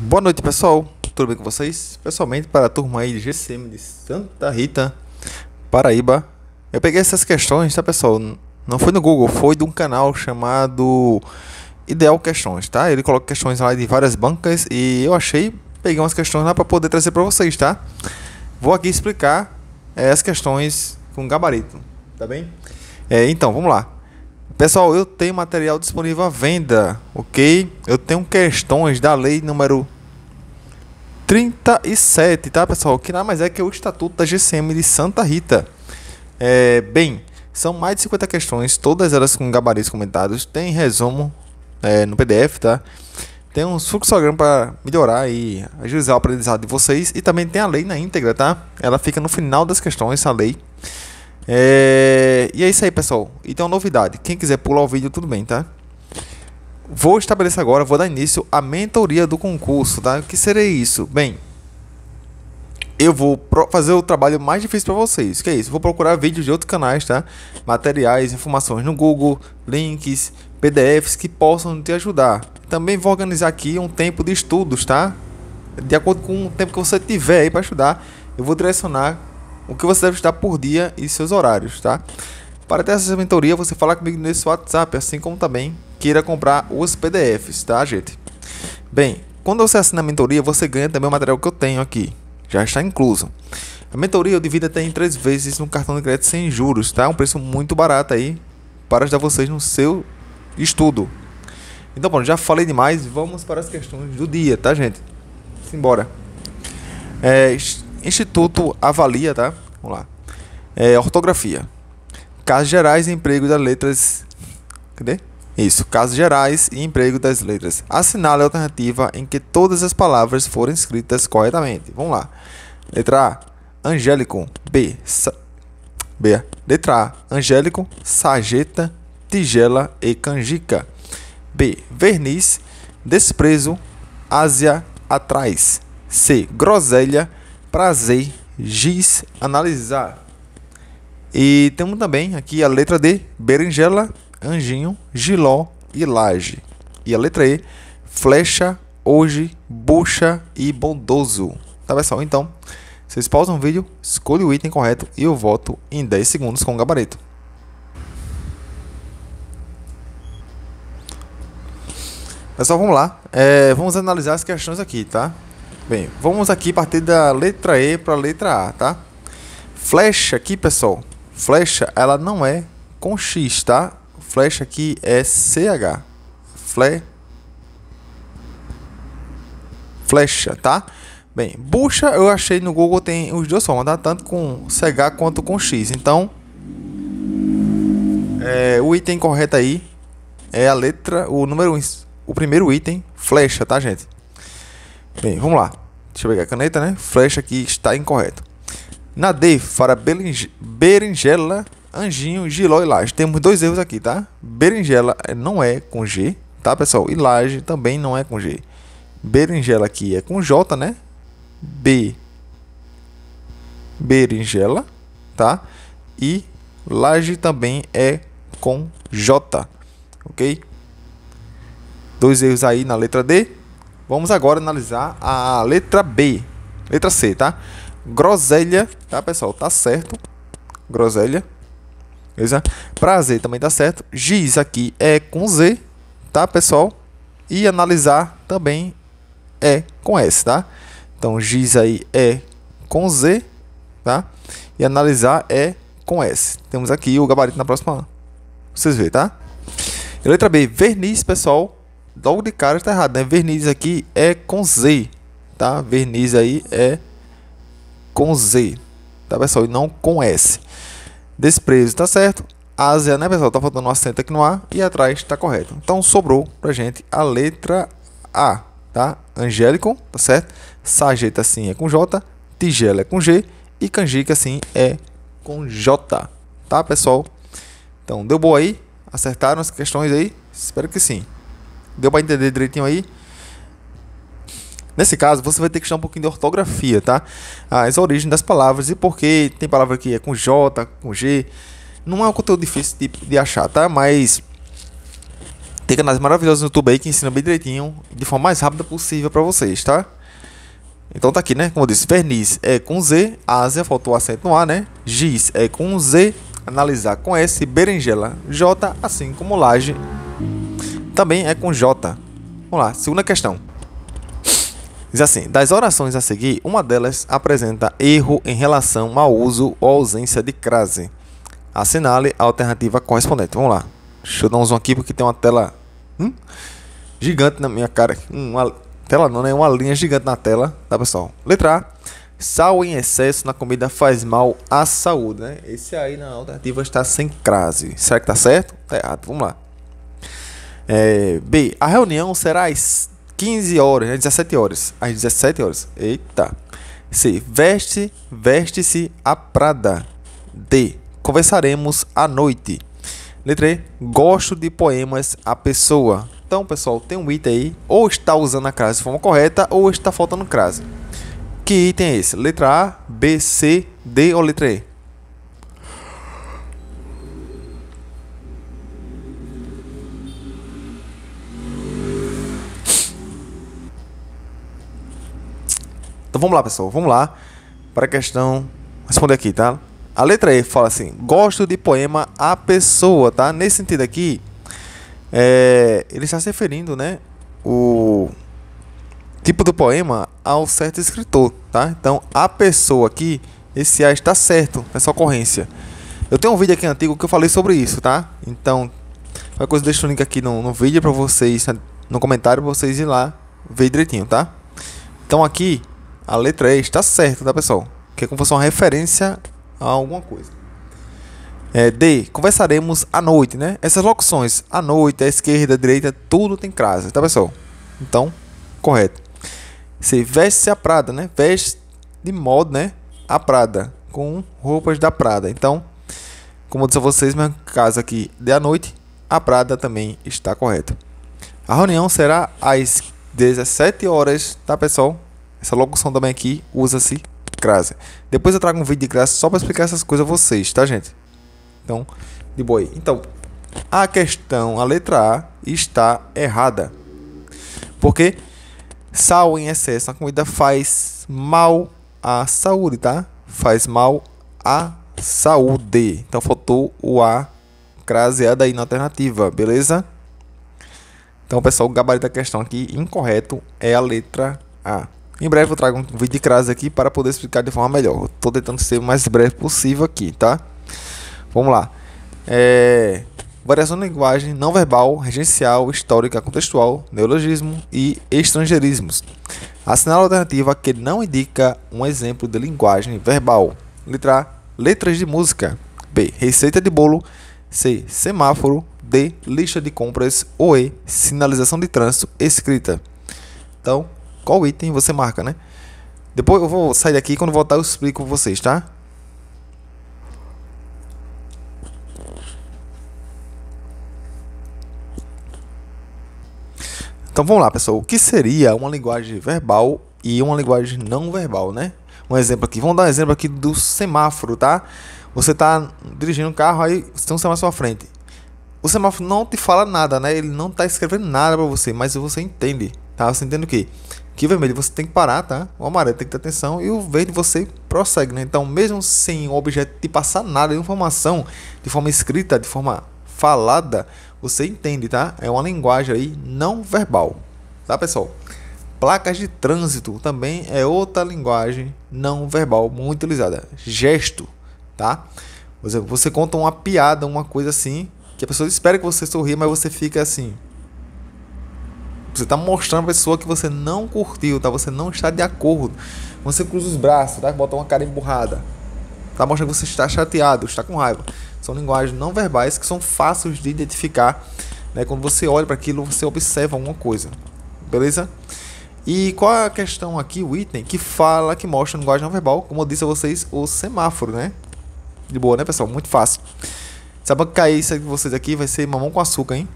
Boa noite, pessoal. Tudo bem com vocês? Pessoalmente, para a turma aí de GCM de Santa Rita, Paraíba, eu peguei essas questões, tá, pessoal? Não foi no Google, foi de um canal chamado Ideal Questões, tá? Ele coloca questões lá de várias bancas e eu achei, peguei umas questões lá para poder trazer para vocês, tá? Vou aqui explicar é, as questões com gabarito, tá bem? É, então, vamos lá. Pessoal, eu tenho material disponível à venda, ok? Eu tenho questões da lei número 37, tá, pessoal? Que nada mais é que é o Estatuto da GCM de Santa Rita. É, bem, são mais de 50 questões, todas elas com gabaritos comentados. Tem resumo é, no PDF, tá? Tem um fluxograma para melhorar e agilizar o aprendizado de vocês. E também tem a lei na íntegra, tá? Ela fica no final das questões, a lei. É... E é isso aí, pessoal. E tem uma novidade. Quem quiser pular o vídeo, tudo bem, tá? Vou estabelecer agora, vou dar início à mentoria do concurso, tá? O que seria isso? Bem, eu vou fazer o trabalho mais difícil para vocês. Que é isso? Vou procurar vídeos de outros canais, tá? Materiais, informações no Google, links, PDFs que possam te ajudar. Também vou organizar aqui um tempo de estudos, tá? De acordo com o tempo que você tiver aí para ajudar, eu vou direcionar o que você deve estar por dia e seus horários, tá? Para ter essa mentoria, você fala comigo nesse WhatsApp, assim como também queira comprar os PDFs, tá, gente? Bem, quando você assina a mentoria, você ganha também o material que eu tenho aqui, já está incluso. A mentoria eu divido até em três vezes no cartão de crédito sem juros, tá? Um preço muito barato aí para ajudar vocês no seu estudo. Então, bom, já falei demais, vamos para as questões do dia, tá, gente? Simbora. É, Instituto avalia, tá? Vamos lá. É, ortografia. Casos gerais e emprego das letras. Cadê? Isso, casos gerais e emprego das letras. Assinale a alternativa em que todas as palavras foram escritas corretamente. Vamos lá. Letra A, Angélico. B, sa... B. Letra A, Angélico, Sageta, Tigela e Canjica. B, Verniz, Desprezo, Ásia, Atrás. C, Groselha, prazer giz analisar. E temos também aqui a letra D, berinjela, anjinho, giló e laje. E a letra E, flecha, hoje, bucha e bondoso. Tá pessoal? Então, vocês pausam o vídeo, escolhem o item correto e eu volto em 10 segundos com o gabarito. Pessoal, vamos lá. É, vamos analisar as questões aqui, tá? Bem, vamos aqui partir da letra E para a letra A, tá? Flecha aqui, pessoal. Flecha, ela não é com X, tá? Flecha aqui é CH. Fle... Flecha, tá? Bem, bucha eu achei no Google tem os dois formas, tá? Tanto com CH quanto com X. Então, é, o item correto aí é a letra, o número, o primeiro item, flecha, tá, gente? Bem, vamos lá. Deixa eu pegar a caneta, né? Flecha aqui está incorreta. Nadei para beringe... berinjela, anjinho, giló e laje. Temos dois erros aqui, tá? Berinjela não é com G, tá, pessoal? E laje também não é com G. Berinjela aqui é com J, né? B. Berinjela, tá? E laje também é com J, ok? Dois erros aí na letra D. Vamos agora analisar a letra B. Letra C, tá? Groselha, tá, pessoal? Tá certo. Groselha. Beleza? Prazer também tá certo. Giz aqui é com Z, tá, pessoal? E analisar também é com S, tá? Então, giz aí é com Z, tá? E analisar é com S. Temos aqui o gabarito na próxima. Vocês veem, tá? E letra B, verniz, pessoal. Logo de cara está errado, né? Verniz aqui é com Z, tá? Verniz aí é com Z, tá pessoal? E não com S. Desprezo, tá certo? Ásia, né pessoal? Tá faltando um acento aqui no A e atrás está correto. Então sobrou pra gente a letra A, tá? Angélico, tá certo? Sajeita assim é com J, tigela é com G e canjica assim é com J, tá pessoal? Então deu boa aí? Acertaram as questões aí? Espero que sim. Deu para entender direitinho aí? Nesse caso, você vai ter que estudar um pouquinho de ortografia, tá? As origens das palavras e por que tem palavra que é com J, com G. Não é um conteúdo difícil de, de achar, tá? Mas tem canais maravilhosos no YouTube aí que ensinam bem direitinho, de forma mais rápida possível para vocês, tá? Então tá aqui, né? Como eu disse, verniz é com Z, Ásia, faltou acento no A, né? Giz é com Z, analisar com S, berinjela J, assim como laje também é com J. Vamos lá, segunda questão. Diz assim: das orações a seguir, uma delas apresenta erro em relação ao uso ou ausência de crase. Assinale a alternativa correspondente. Vamos lá. Deixa eu dar um zoom aqui porque tem uma tela hum, gigante na minha cara. Uma tela não, né? Uma linha gigante na tela, tá pessoal? Letra A. Sal em excesso na comida faz mal à saúde, né? Esse aí na alternativa está sem crase. Será que tá certo? Tá errado. Vamos lá. É, B. A reunião será às 15 né, horas, às 17 horas. Às 17 horas. Eita. C. Veste, veste-se a Prada. D. Conversaremos à noite. Letra E. Gosto de poemas à pessoa. Então, pessoal, tem um item aí. Ou está usando a crase de forma correta, ou está faltando crase. Que item é esse? Letra A, B, C, D ou letra E? Então vamos lá, pessoal, vamos lá para a questão responder aqui, tá? A letra E fala assim: gosto de poema a pessoa, tá? Nesse sentido aqui, é, ele está se referindo, né? O tipo do poema ao certo escritor, tá? Então, a pessoa aqui, esse A está certo nessa ocorrência. Eu tenho um vídeo aqui antigo que eu falei sobre isso, tá? Então, qualquer coisa, deixa o link aqui no, no vídeo para vocês, no comentário, pra vocês ir lá ver direitinho, tá? Então, aqui a letra E está certa, tá pessoal? Que é como se fosse uma referência a alguma coisa. É, D. Conversaremos à noite, né? Essas locuções, à noite, à esquerda, à direita, tudo tem crase, tá pessoal? Então, correto. C. Veste-se a Prada, né? Veste de modo, né? A Prada, com roupas da Prada. Então, como eu disse a vocês, meu caso aqui de à noite, a Prada também está correta. A reunião será às 17 horas, tá pessoal? Essa locução também aqui usa-se crase. Depois eu trago um vídeo de crase só para explicar essas coisas a vocês, tá, gente? Então, de boi. Então, a questão, a letra A está errada. Porque sal em excesso na comida faz mal à saúde, tá? Faz mal à saúde. Então faltou o A craseado aí na alternativa, beleza? Então, pessoal, o gabarito da questão aqui incorreto é a letra A. Em breve eu trago um vídeo de crase aqui para poder explicar de forma melhor. Estou tentando ser o mais breve possível aqui, tá? Vamos lá. É... Variação de linguagem não verbal, regencial, histórica, contextual, neologismo e estrangeirismos. Assinala alternativa que não indica um exemplo de linguagem verbal. Letra A, letras de música. B, receita de bolo. C, semáforo. D, lista de compras. Ou E, sinalização de trânsito escrita. Então, qual item você marca, né? Depois eu vou sair daqui e quando voltar eu explico pra vocês, tá? Então vamos lá, pessoal. O que seria uma linguagem verbal e uma linguagem não verbal, né? Um exemplo aqui. Vamos dar um exemplo aqui do semáforo, tá? Você está dirigindo um carro, aí você tem um semáforo à frente. O semáforo não te fala nada, né? Ele não está escrevendo nada para você, mas você entende, tá? Você entende o quê? que o vermelho você tem que parar, tá? O amarelo tem que ter atenção e o verde você prossegue, né? Então, mesmo sem o objeto te passar nada de informação, de forma escrita, de forma falada, você entende, tá? É uma linguagem aí não verbal, tá, pessoal? Placas de trânsito também é outra linguagem não verbal muito utilizada. Gesto, tá? Por exemplo, você conta uma piada, uma coisa assim, que a pessoa espera que você sorria, mas você fica assim. Você está mostrando a pessoa que você não curtiu, tá? Você não está de acordo. Você cruza os braços, tá? Bota uma cara emburrada. Tá mostrando que você está chateado, está com raiva. São linguagens não verbais que são fáceis de identificar, né? Quando você olha para aquilo, você observa alguma coisa. Beleza? E qual a questão aqui, o item que fala, que mostra a linguagem não verbal, como eu disse a vocês, o semáforo, né? De boa, né, pessoal? Muito fácil. Sabe que cair isso aqui vocês aqui vai ser mamão com açúcar, hein?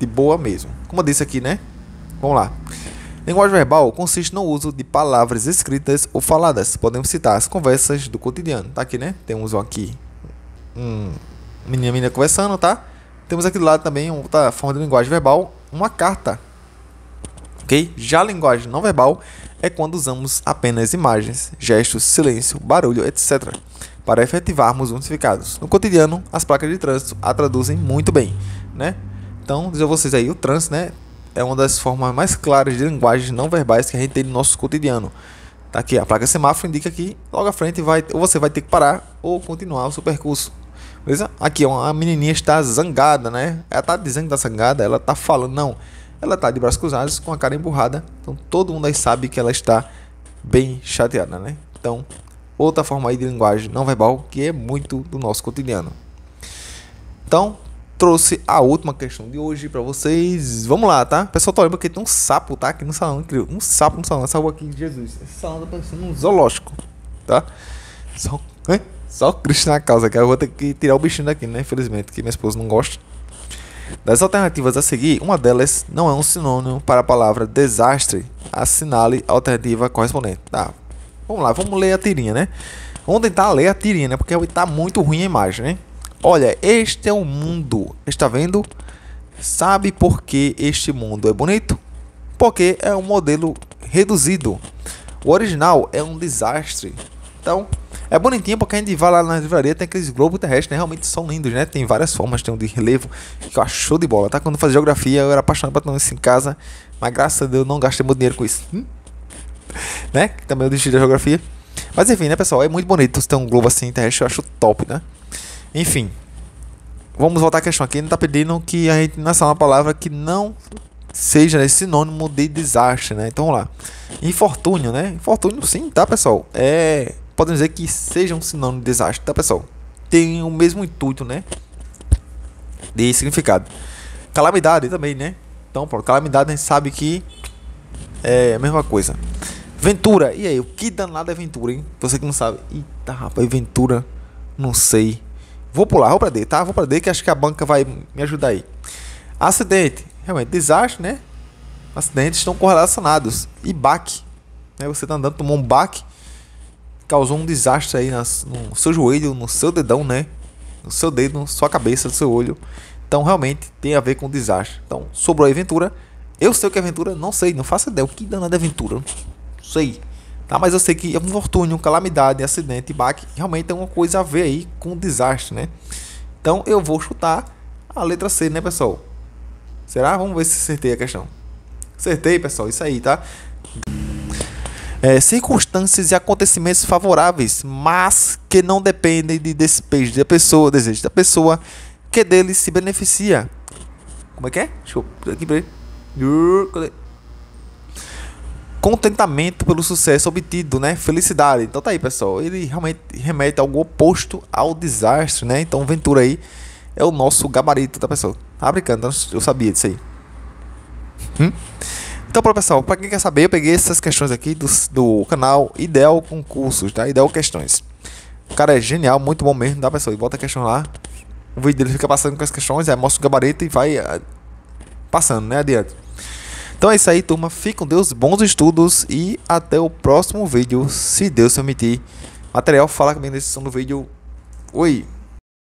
De boa mesmo. Como eu disse aqui, né? Vamos lá. Linguagem verbal consiste no uso de palavras escritas ou faladas. Podemos citar as conversas do cotidiano. Tá aqui, né? Temos aqui um menino e menina conversando, tá? Temos aqui do lado também outra forma de linguagem verbal, uma carta. Ok? Já a linguagem não verbal é quando usamos apenas imagens, gestos, silêncio, barulho, etc. para efetivarmos os significados. No cotidiano, as placas de trânsito a traduzem muito bem, né? Então, dizer a vocês aí, o trânsito, né? é uma das formas mais claras de linguagens não verbais que a gente tem no nosso cotidiano. Tá aqui, a placa semáforo indica que logo à frente vai, ou você vai ter que parar ou continuar o seu percurso. Beleza? Aqui, uma menininha está zangada, né? Ela tá dizendo que tá zangada, ela tá falando, não. Ela tá de braços cruzados, com a cara emburrada. Então todo mundo aí sabe que ela está bem chateada, né? Então, outra forma aí de linguagem não verbal que é muito do nosso cotidiano. Então, trouxe a última questão de hoje para vocês. Vamos lá, tá? Pessoal, tô tá lembrando que tem um sapo, tá? Aqui no salão, incrível. Um sapo no salão. Essa rua aqui, Jesus. Esse salão tá parecendo um zoológico, tá? Só, hein? Só Cristo na causa, que eu vou ter que tirar o bichinho daqui, né? Infelizmente, que minha esposa não gosta. Das alternativas a seguir, uma delas não é um sinônimo para a palavra desastre. Assinale a alternativa correspondente. Tá, vamos lá, vamos ler a tirinha, né? Vamos tentar tá ler a tirinha, né? Porque tá muito ruim a imagem, né? Olha, este é o mundo. Está vendo? Sabe por que este mundo é bonito? Porque é um modelo reduzido. O original é um desastre. Então, é bonitinho porque a gente vai lá na livraria, tem aqueles globos terrestres, né? Realmente são lindos, né? Tem várias formas, tem um de relevo, que eu acho show de bola, tá? Quando eu fazia geografia, eu era apaixonado por isso em casa, mas graças a Deus não gastei meu dinheiro com isso. Hum? Né? Também eu é desisti da geografia. Mas enfim, né, pessoal? É muito bonito você ter um globo assim terrestre, eu acho top, né? Enfim, vamos voltar à questão aqui. Ele está pedindo que a gente nasça uma palavra que não seja sinônimo de desastre, né? Então vamos lá. Infortúnio, né? Infortúnio sim, tá, pessoal? É, podemos dizer que seja um sinônimo de desastre, tá, pessoal? Tem o mesmo intuito, né? De significado. Calamidade também, né? Então, por calamidade a gente sabe que é a mesma coisa. Ventura, e aí? O que danado é Ventura, hein? Você que não sabe. Eita, rapaz, Ventura, não sei. Vou pular, vou para D, tá? Vou para D que acho que a banca vai me ajudar aí. Acidente, realmente, desastre, né? Acidentes estão correlacionados. E baque, né? Você tá andando, tomou um baque, causou um desastre aí no seu joelho, no seu dedão, né? No seu dedo, na sua cabeça, no seu olho. Então, realmente, tem a ver com desastre. Então, sobrou a aventura. Eu sei o que é aventura, não sei, não faço ideia. O que danada é aventura? Não sei tá? Mas eu sei que é um infortúnio, calamidade, acidente, baque, realmente tem é uma coisa a ver aí com desastre, né? Então eu vou chutar a letra C, né, pessoal? Será? Vamos ver se acertei a questão. Acertei, pessoal, isso aí, tá? É, circunstâncias e acontecimentos favoráveis, mas que não dependem de despejo da pessoa, desejo da pessoa, que dele se beneficia. Como é que é? Deixa eu aqui pra ele contentamento pelo sucesso obtido, né? Felicidade. Então tá aí, pessoal. Ele realmente remete algo oposto ao desastre, né? Então Ventura aí é o nosso gabarito, tá, pessoal? Ah, brincando, eu sabia disso aí. Hum? Então, para pessoal, para quem quer saber, eu peguei essas questões aqui do, do canal Ideal Concursos, tá? Ideal Questões. O cara é genial, muito bom mesmo, tá, pessoal? E bota a questão lá. O vídeo dele fica passando com as questões, aí mostra o gabarito e vai ah, passando, né, adiante. Então é isso aí, turma. Fique com Deus, bons estudos e até o próximo vídeo, se Deus permitir. Material, fala comigo na descrição do vídeo. Oi!